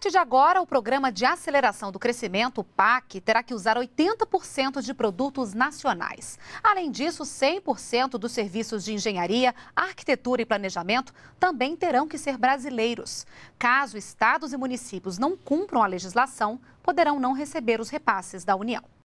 partir de agora, o Programa de Aceleração do Crescimento, o PAC, terá que usar 80% de produtos nacionais. Além disso, 100% dos serviços de engenharia, arquitetura e planejamento também terão que ser brasileiros. Caso estados e municípios não cumpram a legislação, poderão não receber os repasses da União.